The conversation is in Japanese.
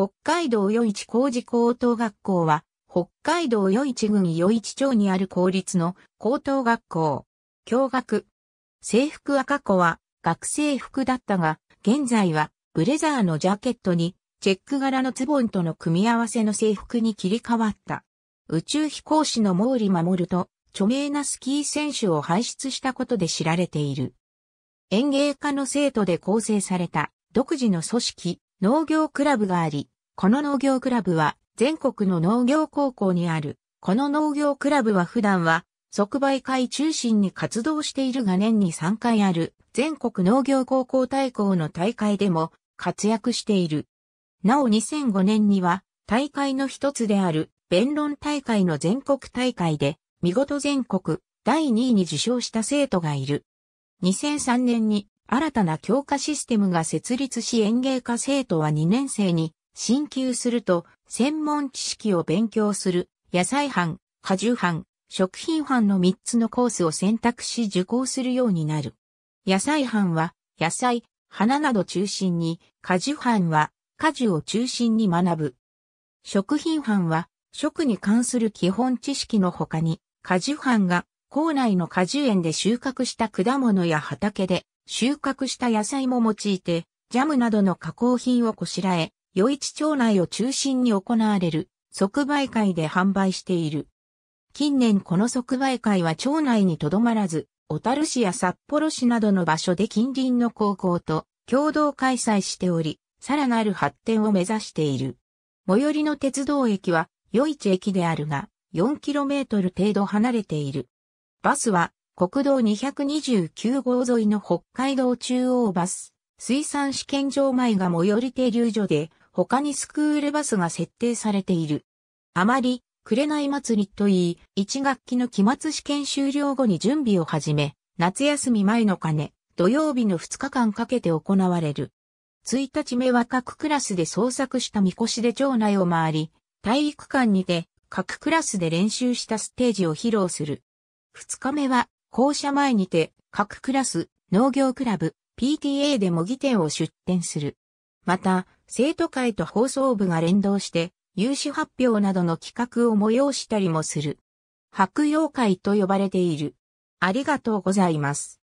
北海道与市工事高等学校は、北海道与市郡与市町にある公立の高等学校。教学。制服赤子は学生服だったが、現在はブレザーのジャケットにチェック柄のズボンとの組み合わせの制服に切り替わった。宇宙飛行士の毛利守と著名なスキー選手を輩出したことで知られている。園芸科の生徒で構成された独自の組織、農業クラブがあり、この農業クラブは全国の農業高校にある。この農業クラブは普段は即売会中心に活動しているが年に3回ある全国農業高校対抗の大会でも活躍している。なお2005年には大会の一つである弁論大会の全国大会で見事全国第2位に受賞した生徒がいる。2003年に新たな教科システムが設立し園芸科生徒は2年生に進級すると専門知識を勉強する野菜班、果樹班、食品班の3つのコースを選択し受講するようになる。野菜班は野菜、花など中心に、果樹班は果樹を中心に学ぶ。食品班は食に関する基本知識の他に、果樹班が校内の果樹園で収穫した果物や畑で収穫した野菜も用いて、ジャムなどの加工品をこしらえ、余市町内を中心に行われる即売会で販売している。近年この即売会は町内にとどまらず、小樽市や札幌市などの場所で近隣の高校と共同開催しており、さらなる発展を目指している。最寄りの鉄道駅は、余市駅であるが、4km 程度離れている。バスは、国道229号沿いの北海道中央バス、水産試験場前が最寄り停留所で、他にスクールバスが設定されている。あまり、れない祭りといい、1学期の期末試験終了後に準備を始め、夏休み前の金、土曜日の2日間かけて行われる。1日目は各クラスで創作したみこしで町内を回り、体育館にて各クラスで練習したステージを披露する。2日目は校舎前にて各クラス、農業クラブ、PTA で模擬店を出展する。また、生徒会と放送部が連動して、有志発表などの企画を催したりもする。白妖会と呼ばれている。ありがとうございます。